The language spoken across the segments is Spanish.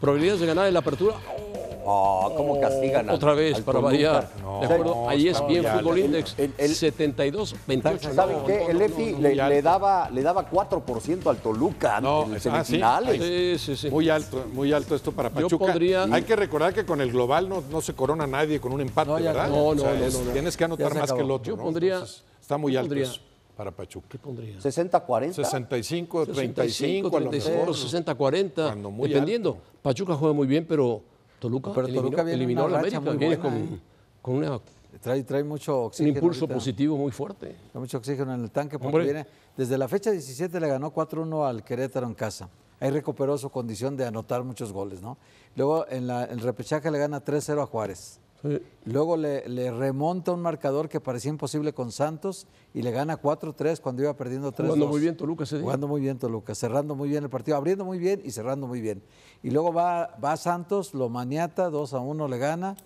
Probabilidades de ganar en la apertura. Oh, ¿Cómo castigan? otra vez, para variar. de ahí es bien Fútbol Index. 72, 28. ¿Saben qué? el EFI le, daba, le daba 4% al Toluca en ah, semifinales. sí. Sí, muy alto, muy alto esto para Pachuca. Hay que recordar que con el global no, se corona nadie con un empate, ¿verdad? No, no, Tienes que anotar más que el otro. pondría... está muy alto. eso. Para Pachuca. ¿Qué pondría? 60-40. 65, 35, 35 60-40, dependiendo. Pachuca juega muy bien, pero Toluca, eliminó, la América. con, una Trae, mucho oxígeno. Un impulso positivo muy fuerte. Trae mucho oxígeno en el tanque porque viene. Desde la fecha 17 le ganó 4-1 al Querétaro en casa. Ahí recuperó su condición de anotar muchos goles, ¿no? Luego en el repechaje le gana 3-0 a Juárez. Luego le, remonta un marcador que parecía imposible con Santos y le gana 4-3 cuando iba perdiendo 3-2. Jugando muy bien Toluca muy bien Toluca, cerrando muy bien el partido, abriendo muy bien y cerrando muy bien. Y luego va, va Santos, lo maniata, 2-1 le gana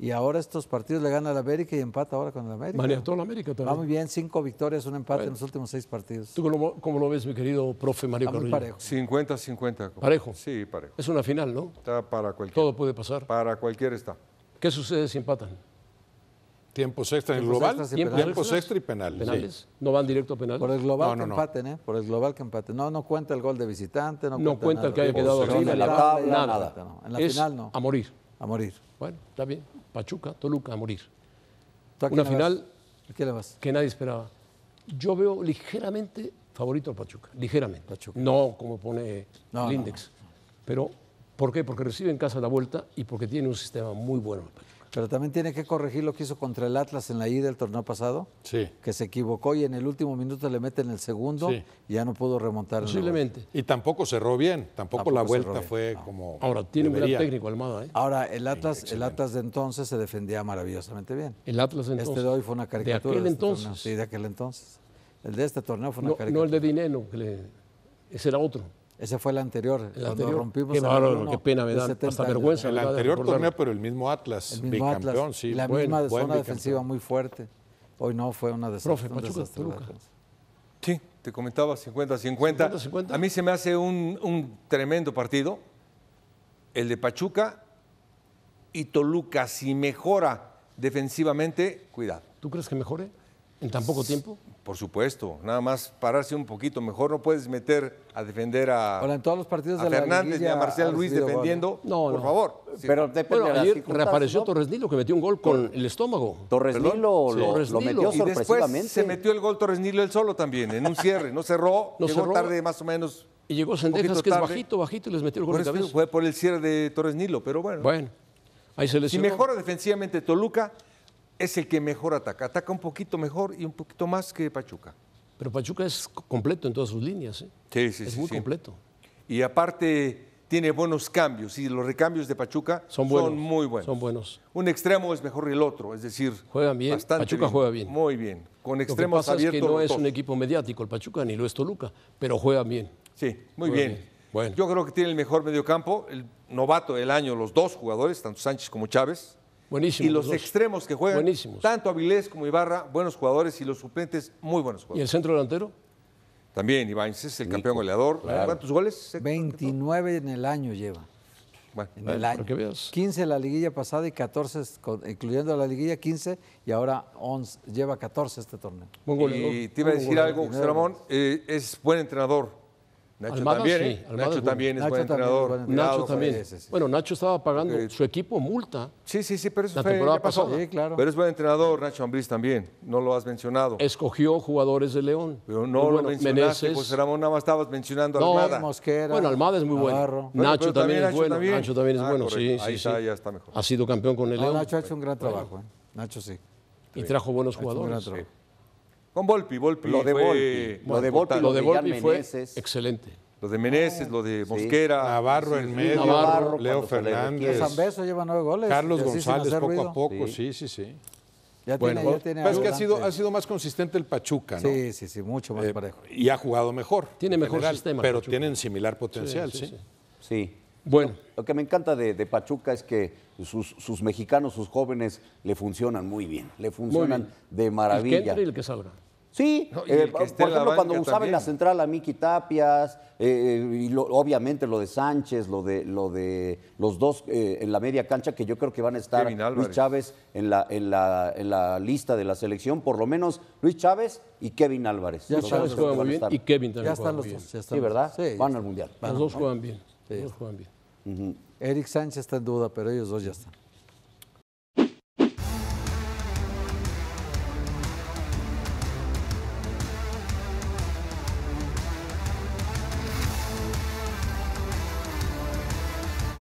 y ahora estos partidos le gana al América y empata ahora con el América. Maniató la América también. Va muy bien, cinco victorias, un empate en los últimos seis partidos. ¿Tú cómo, lo ves, mi querido profe Mario Carrillo? parejo. 50-50. ¿Parejo? Sí, parejo. Es una final, ¿no? Está para cualquier. Todo puede pasar. Para cualquier está. ¿Qué sucede si empatan? Tiempos extra en el global. tiempos, extra y penales. penales. No van directo a penales. Por el global que empaten, ¿eh? Por el global que empaten. No, no cuenta el gol de visitante, no, no cuenta, el que haya quedado arriba en la tabla, nada. nada. En la final no. A morir. A morir. Bueno, está bien. Pachuca, Toluca, a morir. Una final que nadie esperaba. Yo veo ligeramente favorito al Pachuca, ligeramente. Pachuca. No como pone el index, pero ¿Por qué? Porque recibe en casa la vuelta y porque tiene un sistema muy bueno. Pero también tiene que corregir lo que hizo contra el Atlas en la ida del torneo pasado. Sí. Que se equivocó y en el último minuto le mete en el segundo y ya no pudo remontar. Posiblemente. y tampoco cerró bien. Tampoco, la vuelta fue como. Ahora, tiene un gran técnico Almada. ¿eh? Ahora, el Atlas, el Atlas de entonces se defendía maravillosamente bien. El Atlas de este entonces. Este de hoy fue una caricatura. aquel este entonces. sí, de aquel entonces. El de este torneo fue una caricatura. No el de Dineno que ese era otro. Ese fue el anterior, cuando rompimos. Qué, qué pena, me da hasta vergüenza. El anterior torneo, pero el mismo Atlas, bicampeón, sí. La misma zona defensiva muy fuerte. Hoy no fue una desastre. Profe, Pachuca, Toluca. Sí, te comentaba 50-50. A mí se me hace un, un tremendo partido, el de Pachuca y Toluca. Si mejora defensivamente, cuidado. ¿Tú crees que mejore? ¿En tan poco tiempo? Por supuesto, nada más pararse un poquito mejor, no puedes meter a defender a, en todos los partidos a Fernández ni a Marcial Luis defendiendo, no, por favor. Pero ayer reapareció Torres Nilo que metió un gol con el estómago. Torres Nilo lo, lo metió y después se metió el gol Torres Nilo él solo también, en un cierre, no cerró, no llegó tarde más o menos. Y llegó Sendejas, que es bajito, bajito, y les metió el gol cabeza. Fue por el cierre de Torres Nilo, pero bueno. Bueno, ahí se lesionó. Y mejora defensivamente Toluca, es el que mejor ataca. Ataca un poquito mejor y un poquito más que Pachuca. Pero Pachuca es completo en todas sus líneas. ¿eh? Sí, sí, es muy completo. Y aparte tiene buenos cambios y los recambios de Pachuca son, muy buenos. Son buenos. Un extremo es mejor que el otro, es decir, juegan bien. Pachuca juega bien. Muy bien. Con extremos abiertos. no es un equipo mediático el Pachuca ni lo es Toluca, pero juegan bien. Sí, muy bien. Bueno. Yo creo que tiene el mejor mediocampo, el novato del año, los dos jugadores, tanto Sánchez como Chávez y los, extremos que juegan, tanto Avilés como Ibarra, buenos jugadores, y los suplentes, muy buenos jugadores. ¿Y el centro delantero? También Ibáñez es el campeón goleador. ¿Cuántos goles? 29 en el año lleva. Bueno, en el año. 15 en la liguilla pasada y 14, incluyendo la liguilla 15, y ahora 11, lleva 14 este torneo. y te iba a decir algo, José Ramón, eh, es buen entrenador. Nacho también, ¿eh? Nacho es también es buen entrenador. Nacho también. bueno, Nacho estaba pagando su equipo multa. Sí, sí, sí, pero eso la fue, temporada pasó. Pero es buen entrenador Nacho Ambriz también, no lo has mencionado. Escogió jugadores de León. Pero no lo mencionaste, Meneses. pues Ramón, nada más estabas mencionando a no, Mosquera, bueno, Almada es muy bueno. Nacho, también, es ah, bueno. Nacho también es bueno, sí, Ahí está, ya está mejor. Ha sido campeón con el León. Nacho ha hecho un gran trabajo, ¿eh? Nacho sí. Y trajo buenos jugadores. Con Volpi, Volpi. Lo de Volpi. lo de Volpi, lo de fue excelente. Lo de Meneses, lo de Mosquera. Navarro en medio, Leo Fernández. Zambeso lleva nueve goles. Carlos González poco a poco, sí, sí, sí. Ya bueno, tiene, ya pues que ha sido, ha sido más consistente el Pachuca, ¿no? Sí, sí, sí, mucho más eh, parejo. Y ha jugado mejor. Tiene mejor sistema. Pero tienen similar potencial, sí. sí. Bueno. Lo, que me encanta de, Pachuca es que sus, mexicanos, sus jóvenes, le funcionan muy bien, le funcionan de maravilla. El que y el que salga. Sí, eh, por ejemplo, cuando usaba en la central a Miki Tapias, eh, eh, y obviamente lo de Sánchez, lo de, lo de los dos en la media cancha, que yo creo que van a estar Luis Chávez en la, en, la, en la lista de la selección, por lo menos Luis Chávez y Kevin Álvarez. Ya Chávez juega muy y Kevin también. Ya están los dos. Sí, ¿verdad? van al Mundial. Los dos juegan bien. Los dos juegan bien. Uh Eric Sánchez está en duda, pero ellos dos ya están.